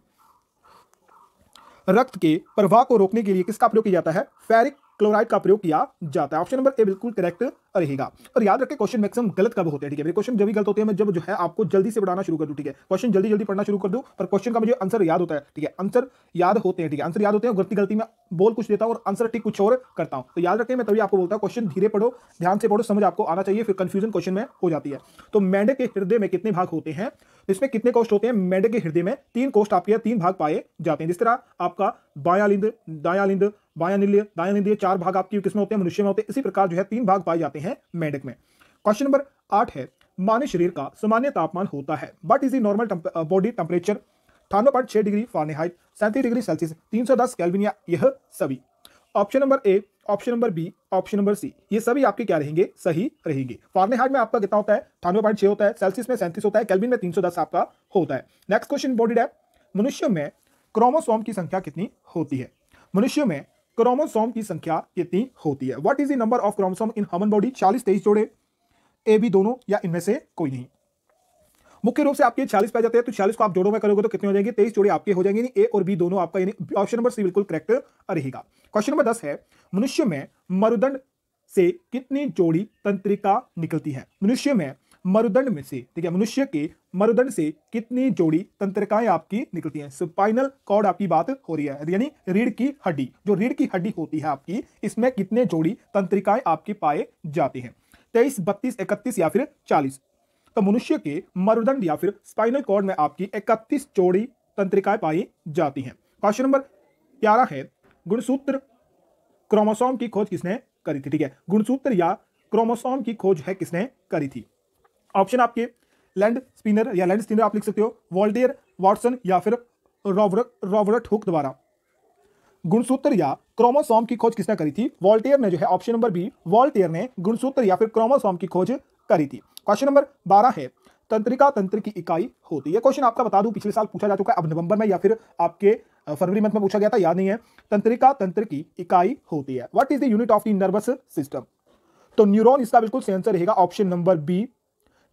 रक्त के प्रवाह को रोकने के लिए किसका प्रयोग किया जाता है फेरिक क्लोराइड का प्रयोग किया जाता है ऑप्शन नंबर ए बिल्कुल करेक्ट रहेगा और याद रखें क्वेश्चन मैक्सिमम गलत कब होते हैं ठीक है क्वेश्चन जब भी गलत होते हैं मैं जब जो है आपको जल्दी से पढ़ाना शुरू कर दूँ ठीक है क्वेश्चन जल्दी जल्दी पढ़ना शुरू कर दूँ पर क्वेश्चन का मुझे आंसर याद होता है ठीक है आंसर याद होते हैं ठीक है आंसर याद होते हैं गलती गलती में बोल कुछ देता हूँ और आंसर ठीक कुछ और करता हूँ तो याद रखें मैं तभी आपको बोलता हूँ क्वेश्चन धीरे पढ़ो ध्यान से पढ़ो समझ आपको आना चाहिए फिर कन्फ्यूजन क्वेश्चन में हो जाती है तो मेंढक के हृदय में कितने भाग होते हैं इसमें कितने कोष्ट होते हैं मेंढक के हृदय में तीन कोष्ट आपके तीन भाग पाए जाते हैं जिस तरह आपका बायालिंद दायालिंद बाया निर्णय दाया निर्णय चार भाग आपकी किसमें होते हैं मनुष्य में होते हैं इसी प्रकार जो है तीन भाग पाए जाते हैं मेंढक में क्वेश्चन नंबर आठ है मानव शरीर का सामान्य तापमान होता है what is normal body temperature अठानवे पॉइंट छह डिग्री फारेनहाइट सैंतीस डिग्री सेल्सियस तीन सौ दस कैलविन या यह सभी option number A option number B option number C ये सभी आपके क्या रहेंगे सही रहेंगे फारेनहाइट में आपका कितना होता है अठानवे पॉइंट छह होता है सेल्सियस में सैंतीस होता है कैलविन में तीन सौ दस आपका होता है नेक्स्ट क्वेश्चन बॉडी डेप मनुष्य में क्रोमोसोम की संख्या कितनी होती है मनुष्य में क्रोमोसोम की संख्या कितनी होती है what is the number of chromosome in human body चालीस तेईस जोड़े ए बी दोनों या इनमें से कोई नहीं मुख्य रूप से आपके चालीस पाए जाते हैं तो चालीस को आप जोड़ों में करोगे तो कितने हो जाएंगे तेईस जोड़े आपके हो जाएंगे नहीं ए और बी दोनों आपका ऑप्शन नंबर सी बिल्कुल करेक्ट रहेगा क्वेश्चन नंबर दस है मनुष्य में मरुदंड से कितनी जोड़ी तंत्रिका निकलती है मनुष्य में मरुदंड में से ठीक है मनुष्य के मरुदंड से कितनी जोड़ी तंत्रिकाएं आपकी निकलती हैं स्पाइनल कॉर्ड आपकी बात हो रही है यानी रीढ़ की हड्डी जो रीढ़ की हड्डी होती है आपकी इसमें कितने जोड़ी तंत्रिकाएं आपके पाए जाती हैं तेईस बत्तीस इकतीस या फिर चालीस तो मनुष्य के मरुदंड या फिर स्पाइनल कॉर्ड में आपकी इकतीस जोड़ी तंत्रिकाएं पाई जाती हैं क्वेश्चन नंबर ग्यारह है गुणसूत्र क्रोमोसोम की खोज किसने करी थी ठीक है गुणसूत्र या क्रोमोसोम की खोज है किसने करी थी ऑप्शन आपके लैंड स्पिनर या लैंड स्पिनर आप लिख सकते हो वॉल्टेयर वॉटसन या फिर रॉबर्ट रॉबर्ट हुक द्वारा गुणसूत्र या क्रोमोसोम की खोज किसने करी थी वॉल्टेयर ने जो है ऑप्शन नंबर बी वॉल्टेयर ने गुणसूत्र या फिर क्रोमोसोम की खोज करी थी क्वेश्चन नंबर बारह है तंत्रिका तंत्र की इकाई होती है क्वेश्चन आपका बता दूं पिछले साल पूछा जा चुका है अब नवंबर में या फिर आपके फरवरी मंथ में पूछा गया था याद नहीं है तंत्रिका तंत्र की इकाई होती है what is the unit of the nervous system तो न्यूरॉन इसका बिल्कुल सही आंसर रहेगा ऑप्शन नंबर बी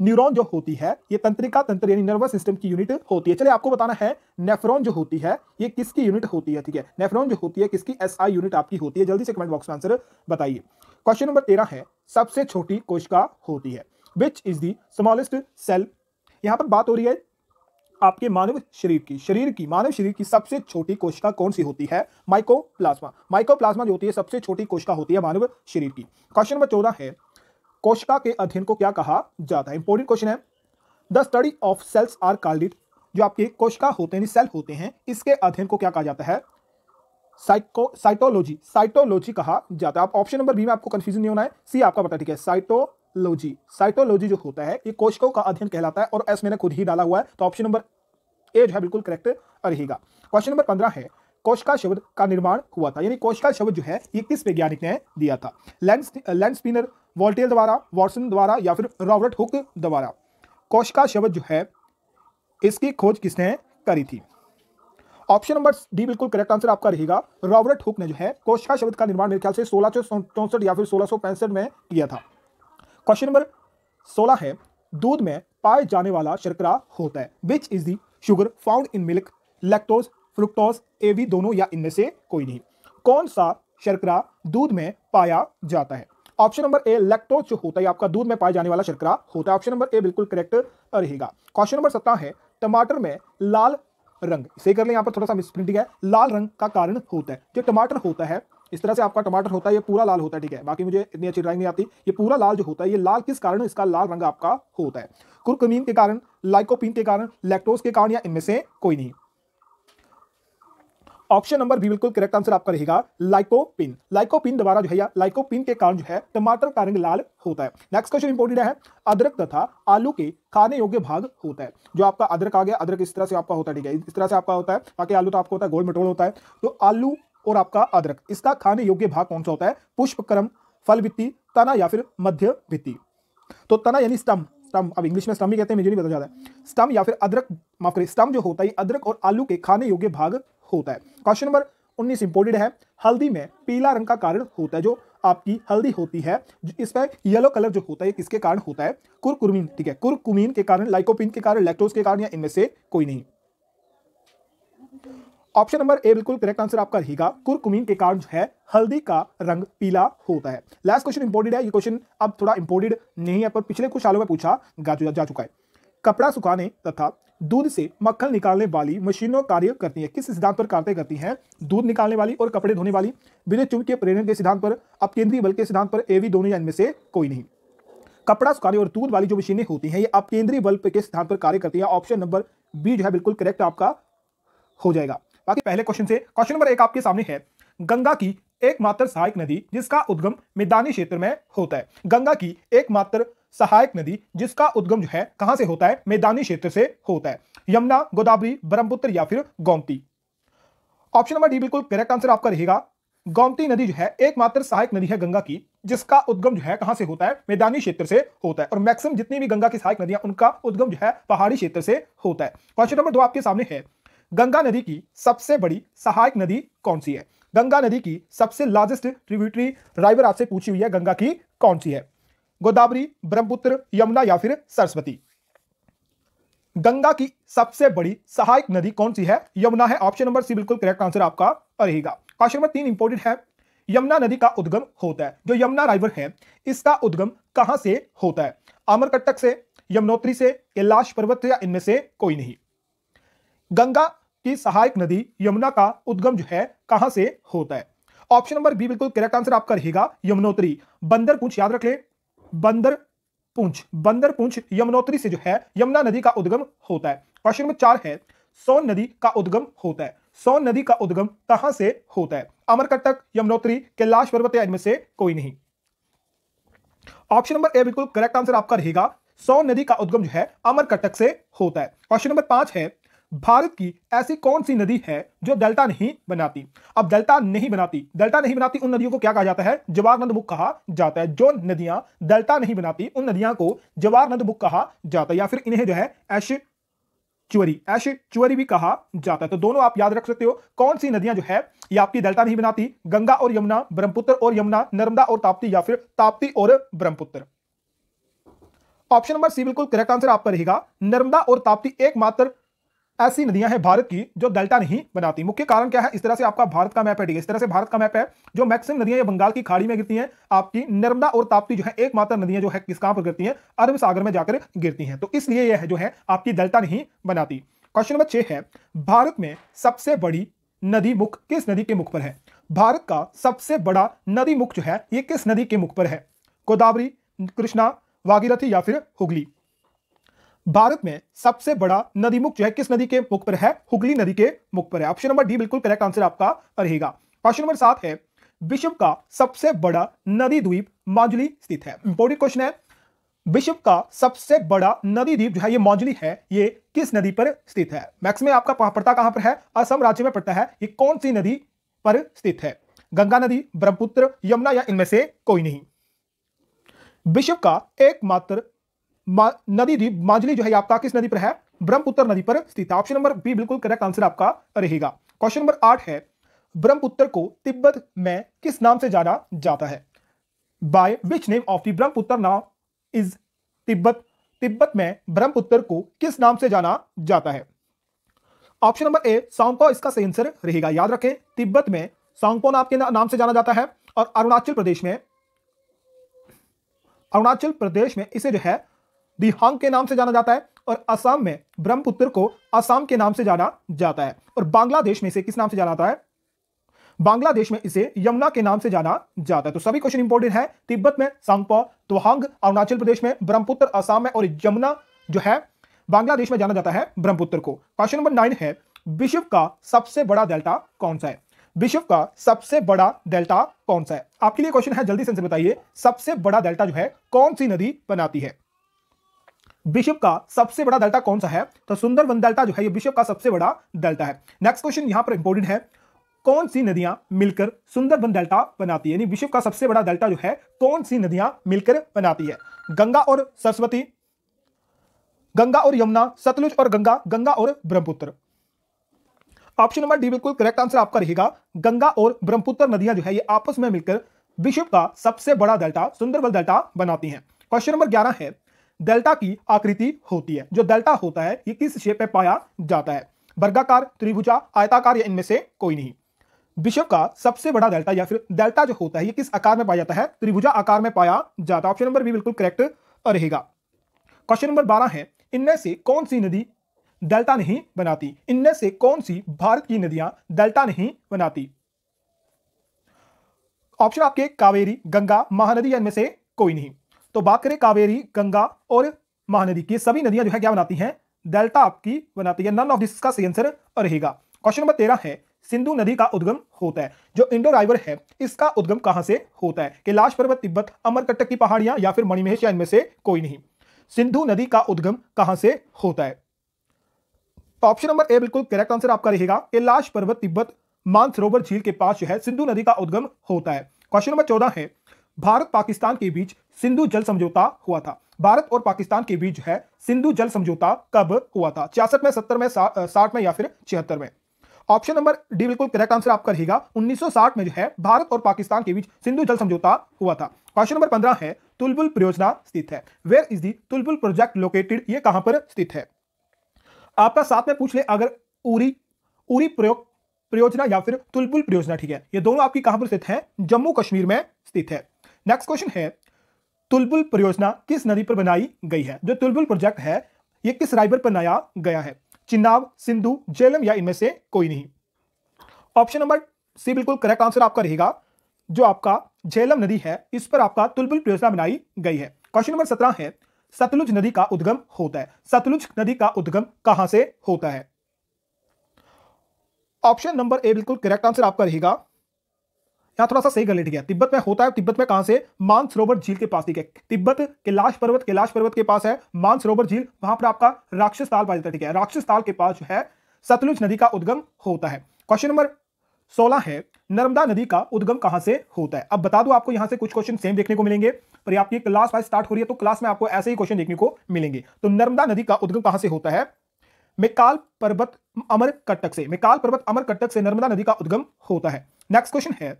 न्यूरॉन जो होती है ये तंत्रिका तंत्र यानी नर्वस सिस्टम की यूनिट होती है चलिए आपको बताना है नेफ्रॉन जो होती है ये किसकी यूनिट होती है ठीक है नेफ्रॉन जो होती है किसकी एस आई यूनिट आपकी होती है जल्दी से कमेंट बॉक्स में आंसर बताइए क्वेश्चन नंबर तेरह है सबसे छोटी कोशिका होती है which is the smallest cell यहाँ पर बात हो रही है आपके मानव शरीर की शरीर की मानव शरीर की सबसे छोटी कोशिका कौन सी होती है प्लाज्मा माइको प्लाज्मा जो होती है सबसे छोटी कोशिका होती है मानव शरीर की क्वेश्चन नंबर चौदह है कोशिका के अध्ययन को क्या कहा जाता है इंपॉर्टेंट क्वेश्चन है the study of cells are called जो आपके कोशिका होते हैं सेल होते हैं इसके अध्ययन को क्या कहा जाता है साइको साइटोलॉजी साइटोलॉजी कहा जाता है आप ऑप्शन नंबर बी में आपको कंफ्यूजन नहीं होना है सी आपका पता ठीक है साइटोलॉजी साइटोलॉजी जो होता है ये कोशिकाओं का अध्ययन कहलाता है और एस मैंने खुद ही डाला हुआ है तो ऑप्शन नंबर ए जो है बिल्कुल करेक्ट रहेगा क्वेश्चन नंबर पंद्रह है कोशिका शब्द का निर्माण हुआ था यानी कोशिका शब्द जो है ये किस वैज्ञानिक ने दिया था लेंस लेंस स्पिनर वॉल्टेल द्वारा वॉटसन द्वारा या फिर रॉबर्ट हुक द्वारा कोशिका शब्द जो है इसकी खोज किसने करी थी ऑप्शन नंबर डी बिल्कुल करेक्ट आंसर आपका रहेगा रॉबर्ट हुक ने जो है कोशिका शब्द का निर्माण मेरे ख्याल से सोलह या फिर सोलह में किया था क्वेश्चन नंबर सोलह है दूध में पाए जाने वाला शर्करा होता है which is the sugar found in milk lactose fructose A B दोनों या इनमें से कोई नहीं कौन सा शर्करा दूध में पाया जाता है ऑप्शन नंबर ए लैक्टोज जो होता है आपका दूध में पाया जाने वाला शर्करा होता है ऑप्शन नंबर ए बिल्कुल करेक्ट रहेगा क्वेश्चन नंबर सत्रह है टमाटर में लाल रंग सही कर ले यहाँ पर थोड़ा सा मिसप्रिंटिंग है लाल रंग का कारण होता है जो टमाटर होता है इस तरह से आपका टमाटर होता है ये पूरा लाल होता है ठीक है बाकी मुझे इतनी अच्छी ड्राइंग नहीं आती ये पूरा लाल जो होता है ये लाल किस कारण इसका लाल रंग आपका होता है कुरकमीन के कारण लाइकोपिन के कारण लैक्टोज के कारण या इनमें से कोई नहीं ऑप्शन नंबर भी बिल्कुल करेक्ट आंसर आपका रहेगा लाइकोपिन लाइकोपिन द्वारा जो है या लाइकोपिन के कारण जो है टमाटर का रंग लाल होता है नेक्स्ट क्वेश्चन इंपोर्टेंट है अदरक तथा आलू के खाने योग्य भाग होता है जो आपका अदरक आ गया अदरक इस तरह से आपका होता है ठीक है इस तरह से आपका होता है बाकी आलू तो आपका होता है गोल मटोल होता है तो आलू और आपका अदरक इसका खाने योग्य भाग कौन सा होता है पुष्पक्रम फल भित्ती तना या फिर मध्य भित्ती तो तना यानी स्टम्प स्टम अब इंग्लिश में स्टम ही कहते हैं मुझे नहीं पता ज्यादा स्टम या फिर अदरक माफ करिए स्टम जो होता है अदरक और आलू के खाने योग्य भाग होता है क्वेश्चन नंबर उन्नीस इंपोर्टेड है हल्दी में पीला रंग का कारण होता है जो आपकी हल्दी होती है इस पर येलो कलर जो होता है किसके कारण होता है कुरकुमीन ठीक है कुरकुमीन के कारण लाइकोपिन के कारण लैक्टोज के कारण या इनमें से कोई नहीं ऑप्शन नंबर ए बिल्कुल करेक्ट आंसर आपका रहेगा कुरकुमीन के कारण जो है हल्दी का रंग पीला होता है लास्ट क्वेश्चन इंपोर्टेड है ये क्वेश्चन अब थोड़ा इंपोर्टेड नहीं है पर पिछले कुछ सालों में पूछा जा चुका है कपड़ा सुखाने तथा दूध से मक्खन निकालने वाली मशीनों कार्य करती है किस सिद्धांत पर कार्य करती है दूध निकालने वाली और कपड़े धोने वाली विद्युत चुंबकीय प्रेरण के सिद्धांत पर अपकेंद्रीय बल के सिद्धांत पर एवी दोनों या इनमें से कोई नहीं कपड़ा सुखाने और दूध वाली जो मशीनें होती हैं ये अपकेंद्रीय बल के सिद्धांत पर कार्य करती है ऑप्शन नंबर बी जो है बिल्कुल करेक्ट आपका हो जाएगा बाकी पहले क्वेश्चन से क्वेश्चन नंबर एक आपके सामने है गंगा की एकमात्र सहायक नदी जिसका उद्गम मैदानी क्षेत्र में होता है गंगा की एकमात्र सहायक नदी जिसका उद्गम जो है कहां से होता है मैदानी क्षेत्र से होता है यमुना गोदावरी ब्रह्मपुत्र या फिर गोमती ऑप्शन नंबर डी बिल्कुल करेक्ट आंसर आपका रहेगा गोमती नदी जो है एकमात्र सहायक नदी है गंगा की जिसका उद्गम जो है कहां से होता है मैदानी क्षेत्र से होता है और मैक्सिमम जितनी भी गंगा की सहायक नदियां उनका उद्गम जो है पहाड़ी क्षेत्र से होता है क्वेश्चन नंबर दो आपके सामने है गंगा नदी की सबसे बड़ी सहायक नदी कौन सी है गंगा नदी की सबसे लार्जेस्ट ट्रिब्यूटरी राइवर आपसे पूछी हुई है गंगा की कौन सी है गोदावरी ब्रह्मपुत्र यमुना या फिर सरस्वती गंगा की सबसे बड़ी सहायक नदी कौन सी है यमुना है ऑप्शन नंबर सी बिल्कुल करेक्ट आंसर आपका रहेगा क्वेश्चन नंबर तीन इंपोर्टेंट है यमुना नदी का उद्गम होता है जो यमुना राइवर है इसका उद्गम कहां से होता है आमरकटक से यमुनोत्री से कैलाश पर्वत या इनमें से कोई नहीं गंगा की सहायक नदी यमुना का उद्गम जो है कहां से होता है ऑप्शन नंबर बी बिल्कुल करेक्ट आंसर आपका रहेगा यमुनोत्री बंदर कुछ याद रख लें बंदर पुंछ बंदर पुंछ यमुनोत्री से जो है यमुना नदी का उद्गम होता है क्वेश्चन नंबर चार है सोन नदी का उद्गम होता है सोन नदी का उद्गम कहां से होता है अमरकटक यमुनोत्री कैलाश पर्वत या इनमें से कोई नहीं ऑप्शन नंबर ए बिल्कुल करेक्ट आंसर आपका रहेगा सोन नदी का उद्गम जो है अमरकटक से होता है क्वेश्चन नंबर पांच है भारत की ऐसी कौन सी नदी है जो डेल्टा नहीं बनाती अब डेल्टा नहीं बनाती डेल्टा नहीं बनाती उन नदियों को क्या कहा जाता है जवाहरनंद बुक कहा जाता है जो नदियां डेल्टा नहीं बनाती उन नदियां को जवाहरनंद बुक कहा जाता है या फिर इन्हें जो है ऐश चुअरी ऐश चुअरी भी कहा जाता है तो दोनों आप याद रख सकते हो कौन सी नदियां जो है ये आपकी डेल्टा नहीं बनाती गंगा और यमुना ब्रह्मपुत्र और यमुना नर्मदा और ताप्ती या फिर ताप्ती और ब्रह्मपुत्र ऑप्शन नंबर सी बिल्कुल करेक्ट आंसर आपका रहेगा नर्मदा और ताप्ती एकमात्र ऐसी नदियां हैं भारत की जो डेल्टा नहीं बनाती मुख्य कारण क्या है इस तरह से आपका भारत का मैप है इस तरह से भारत का मैप है जो मैक्सिम नदियां बंगाल की खाड़ी में गिरती हैं आपकी नर्मदा और ताप्ती जो है एकमात्र नदियां जो है किस कहां पर गिरती हैं अरब सागर में जाकर गिरती हैं तो इसलिए यह जो है आपकी डेल्टा नहीं बनाती क्वेश्चन नंबर छह है भारत में सबसे बड़ी नदी मुख किस नदी के मुख पर है भारत का सबसे बड़ा नदी मुख जो है ये किस नदी के मुख पर है गोदावरी कृष्णा वागीरथी या फिर हुगली भारत में सबसे बड़ा नदी मुख जो है किस नदी के मुख पर है हुगली नदी के मुख पर है ऑप्शन नंबर डी बिल्कुल करेक्ट आंसर आपका रहेगा क्वेश्चन नंबर सात है विश्व का सबसे बड़ा नदी द्वीप माजुली स्थित है इंपोर्टेंट क्वेश्चन है विश्व का सबसे बड़ा नदी द्वीप जो है ये माजुली है ये किस नदी पर स्थित है मैक्स में आपका पड़ता कहां पर है असम राज्य में पड़ता है ये कौन सी नदी पर स्थित है गंगा नदी ब्रह्मपुत्र यमुना या इनमें से कोई नहीं विश्व का एकमात्र नदी द्वीप मांझली जो है आपका किस नदी पर है ब्रह्मपुत्र नदी पर स्थित है ऑप्शन नंबर बी बिल्कुल करेक्ट आंसर आपका रहेगा क्वेश्चन नंबर आठ है ब्रह्मपुत्र को तिब्बत में किस नाम से जाना जाता है by which name of the Brahmaputra नाम इज तिब्बत तिब्बत में ब्रह्मपुत्र को किस नाम से जाना जाता है ऑप्शन नंबर ए सांगपो इसका सही आंसर रहेगा याद रखें तिब्बत में सांगपो नाम के नाम से जाना जाता है और अरुणाचल प्रदेश में अरुणाचल प्रदेश में इसे जो है दी हांग के नाम से जाना जाता है और असम में ब्रह्मपुत्र को असम के नाम से जाना जाता है और बांग्लादेश में इसे किस नाम से जाना जाता है बांग्लादेश में इसे यमुना के नाम से जाना जाता है तो सभी क्वेश्चन इंपोर्टेंट है तिब्बत में सांगपो तोहांग अरुणाचल प्रदेश में ब्रह्मपुत्र असम में और यमुना जो है बांग्लादेश में जाना जाता है ब्रह्मपुत्र को क्वेश्चन नंबर नाइन है विश्व का सबसे बड़ा डेल्टा कौन सा है विश्व का सबसे बड़ा डेल्टा कौन सा है आपके लिए क्वेश्चन है जल्दी से बताइए सबसे बड़ा डेल्टा जो है कौन सी नदी बनाती है विश्व का सबसे बड़ा डेल्टा कौन सा है तो सुंदरवन डेल्टा जो है ये विश्व का सबसे बड़ा डेल्टा है नेक्स्ट क्वेश्चन यहां पर इंपोर्टेंट है कौन सी नदियां मिलकर सुंदर वन डेल्टा बनाती है यानी विश्व का सबसे बड़ा डेल्टा जो है कौन सी नदियां मिलकर बनाती है गंगा और सरस्वती गंगा और यमुना सतलुज और गंगा गंगा और ब्रह्मपुत्र ऑप्शन नंबर डी बिल्कुल करेक्ट आंसर आपका रहेगा गंगा और ब्रह्मपुत्र नदियां जो है ये आपस में मिलकर विश्व का सबसे बड़ा डेल्टा सुंदरवन डेल्टा बनाती हैं क्वेश्चन नंबर ग्यारह है डेल्टा की आकृति होती है जो डेल्टा होता है ये किस शेप में पाया जाता है वर्गाकार त्रिभुजा आयताकार या इनमें से कोई नहीं विश्व का सबसे बड़ा डेल्टा या फिर डेल्टा जो होता है ये किस आकार में पाया जाता है त्रिभुजा आकार में पाया जाता है ऑप्शन नंबर भी बिल्कुल करेक्ट रहेगा क्वेश्चन नंबर बारह है इनमें से कौन सी नदी डेल्टा नहीं बनाती इनमें से कौन सी भारत की नदियां डेल्टा नहीं बनाती ऑप्शन आपके कावेरी गंगा महानदी या इनमें से कोई नहीं तो बाकरे कावेरी गंगा और महानदी की सभी नदियां जो है क्या बनाती हैं डेल्टा आपकी बनाती है नन ऑफ दिस का सही आंसर रहेगा क्वेश्चन नंबर तेरह है सिंधु नदी का उद्गम होता है जो इंडो राइवर है इसका उद्गम कहां से होता है कैलाश पर्वत तिब्बत अमरकटक की पहाड़ियां या फिर मणिमहेश या इनमें से कोई नहीं सिंधु नदी का उद्गम कहां से होता है तो ऑप्शन नंबर ए बिल्कुल करेक्ट आंसर आपका रहेगा कैलाश पर्वत तिब्बत मानसरोवर झील के पास जो है सिंधु नदी का उद्गम होता है क्वेश्चन नंबर चौदह है भारत पाकिस्तान के बीच सिंधु जल समझौता हुआ था भारत और पाकिस्तान के बीच है सिंधु जल समझौता कब हुआ था छियासठ में सत्तर में साठ में या फिर छिहत्तर में ऑप्शन नंबर डी बिल्कुल करेक्ट आंसर आपका रहेगा 1960 में जो है भारत और पाकिस्तान के बीच सिंधु जल समझौता हुआ था क्वेश्चन नंबर 15 है तुलबुल परियोजना स्थित है where is the Tulbul project located ये कहां पर स्थित है आपका साथ में पूछ ले अगर उरी उरी प्रयोग परियोजना या फिर तुलबुल परियोजना ठीक है ये दोनों आपकी कहां पर स्थित है जम्मू कश्मीर में स्थित है नेक्स्ट क्वेश्चन है तुलबुल परियोजना किस नदी पर बनाई गई है जो तुलबुल प्रोजेक्ट है ये किस राइबर पर बनाया गया है चिनाब सिंधु जेलम या इनमें से कोई नहीं ऑप्शन नंबर सी बिल्कुल करेक्ट आंसर आपका रहेगा जो आपका झेलम नदी है इस पर आपका तुलबुल परियोजना बनाई गई है क्वेश्चन नंबर सत्रह है सतलुज नदी का उद्गम होता है सतलुज नदी का उद्गम कहां से होता है ऑप्शन नंबर ए बिल्कुल करेक्ट आंसर आपका रहेगा यहाँ थोड़ा सा सही गलत गया तिब्बत में होता है तिब्बत में कहां से मानसरोवर झील के पास ठीक है तिब्बत कैलाश पर्वत कैलाश पर्वत के पास है मानसरोवर झील वहां पर आपका राक्षस ताल पा जाता है ठीक है राक्षस ताल के पास जो है सतलुज नदी का उद्गम होता है क्वेश्चन नंबर सोलह है नर्मदा नदी का उद्गम कहां से होता है अब बता दो आपको यहां से कुछ क्वेश्चन सेम देखने को मिलेंगे पर आपकी क्लास वाइज स्टार्ट हो रही है तो क्लास में आपको ऐसे ही क्वेश्चन देखने को मिलेंगे तो नर्मदा नदी का उद्गम कहां से होता है मेकाल पर्वत अमर कटक से मेकाल पर्वत अमर कटक से नर्मदा नदी का उद्गम होता है नेक्स्ट क्वेश्चन है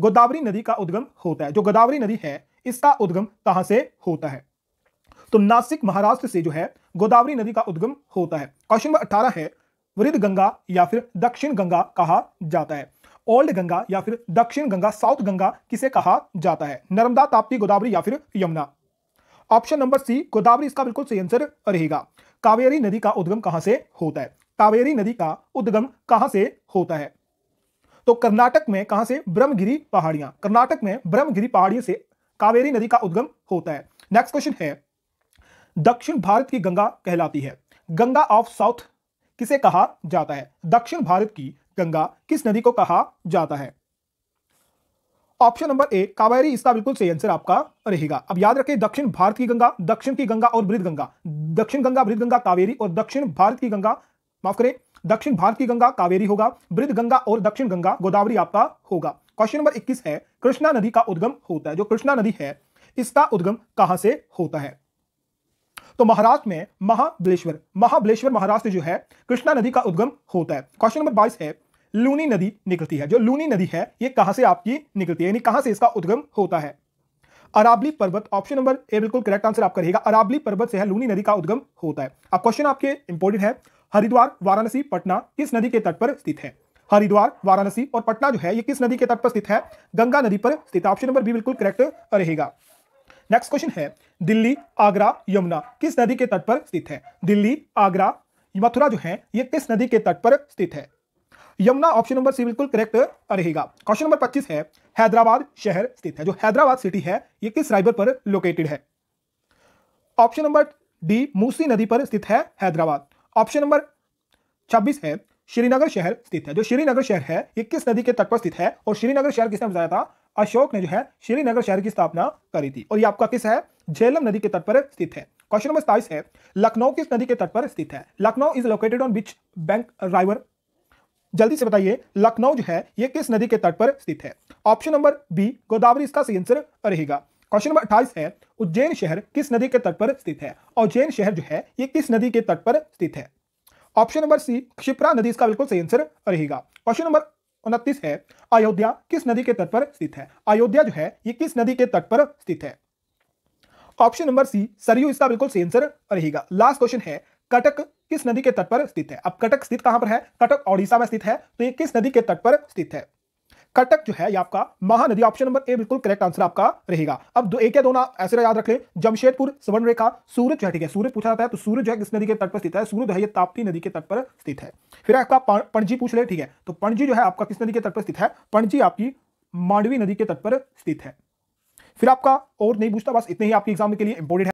गोदावरी नदी का उद्गम होता है जो गोदावरी नदी है इसका उद्गम कहां से होता है तो नासिक महाराष्ट्र से जो है गोदावरी नदी का उद्गम होता है क्वेश्चन नंबर अठारह है वृद्ध गंगा या फिर दक्षिण गंगा कहा जाता है ओल्ड गंगा या फिर दक्षिण गंगा साउथ गंगा किसे कहा जाता है नर्मदा ताप्ती गोदावरी या फिर Yamuna option number C Godavari इसका बिल्कुल सही आंसर रहेगा कावेरी नदी का उद्गम कहां से होता है कावेरी नदी का उद्गम कहां से होता है तो कर्नाटक में कहां से ब्रह्मगिरी पहाड़ियां कर्नाटक में ब्रह्मगिरी पहाड़ियों से कावेरी नदी का उद्गम होता है नेक्स्ट क्वेश्चन है दक्षिण भारत की गंगा कहलाती है गंगा ऑफ साउथ किसे कहा जाता है दक्षिण भारत की गंगा किस नदी को कहा जाता है ऑप्शन नंबर ए कावेरी इसका बिल्कुल सही आंसर आपका रहेगा अब याद रखें दक्षिण भारत की गंगा दक्षिण की गंगा और वृद्ध गंगा दक्षिण गंगा वृद्ध गंगा कावेरी और दक्षिण भारत की गंगा माफ करें दक्षिण भारत की गंगा कावेरी होगा वृद्ध गंगा और दक्षिण गंगा गोदावरी आपका होगा क्वेश्चन नंबर 21 है कृष्णा नदी का उद्गम होता है जो कृष्णा नदी है इसका उद्गम कहां से होता है तो महाराष्ट्र में महाबलेश्वर महाबलेश्वर महाराष्ट्र जो है कृष्णा नदी का उद्गम होता है क्वेश्चन नंबर बाईस है लूनी नदी निकलती है जो लूनी नदी है ये कहां से आपकी निकलती है यानी कहां से इसका उद्गम होता है अराबली पर्वत ऑप्शन नंबर ए बिल्कुल करेक्ट आंसर आप करिएगा अराबली पर्वत से है लूनी नदी का उद्गम होता है अब क्वेश्चन आपके इंपोर्टेंट है हरिद्वार वाराणसी पटना किस नदी के तट पर स्थित है हरिद्वार वाराणसी और पटना जो है ये किस नदी के तट पर स्थित है गंगा नदी पर स्थित ऑप्शन नंबर बी बिल्कुल करेक्ट रहेगा नेक्स्ट क्वेश्चन है दिल्ली आगरा यमुना किस नदी के तट पर स्थित है दिल्ली आगरा मथुरा जो है ये किस नदी के तट पर स्थित है यमुना ऑप्शन नंबर सी बिल्कुल करेक्ट रहेगा क्वेश्चन नंबर 25 है हैदराबाद शहर स्थित है जो हैदराबाद सिटी है ये किस राइबर पर लोकेटेड है ऑप्शन नंबर डी मूसी नदी पर स्थित है हैदराबाद ऑप्शन नंबर 26 है श्रीनगर शहर स्थित है जो श्रीनगर शहर है ये किस नदी के तट पर स्थित है और श्रीनगर शहर किसने बताया था अशोक ने जो है श्रीनगर शहर की स्थापना करी थी और ये आपका किस है झेलम नदी के तट पर स्थित है क्वेश्चन नंबर सताइस है लखनऊ किस नदी के तट पर स्थित है Lucknow is located on which bank river जल्दी से बताइए लखनऊ जो है ये किस नदी के तट पर स्थित है ऑप्शन नंबर बी गोदावरी इसका सही आंसर रहेगा क्वेश्चन नंबर अट्ठाईस है उज्जैन शहर किस नदी के तट पर स्थित है उज्जैन शहर जो है ये किस नदी के तट पर स्थित है ऑप्शन नंबर सी क्षिप्रा नदी इसका बिल्कुल सही आंसर रहेगा क्वेश्चन नंबर उनतीस है अयोध्या किस नदी के तट पर स्थित है अयोध्या जो है ये किस नदी के तट पर स्थित है ऑप्शन नंबर सी सरयू इसका बिल्कुल सही आंसर रहेगा लास्ट क्वेश्चन है कटक किस नदी के तट पर स्थित है अब कटक स्थित कहां पर है कटक ओडिशा में स्थित है तो ये किस नदी के तट पर स्थित है कटक जो है आपका महानदी ऑप्शन नंबर ए बिल्कुल करेक्ट आंसर आपका रहेगा अब दो एक या दोनों ऐसे याद रख ले जमशेदपुर सवर्ण रेखा सूरज जो है ठीक है सूरज पूछा जाता है तो सूरज जो है किस नदी के तट पर स्थित है सूरज है ये ताप्ती नदी के तट पर स्थित है फिर आपका पणजी पूछ ले ठीक है तो पणजी जो है आपका किस नदी के तट पर स्थित है पणजी आपकी मांडवी नदी के तट पर स्थित है फिर आपका और नहीं पूछता बस इतने ही आपके एग्जाम के लिए इंपोर्टेंट है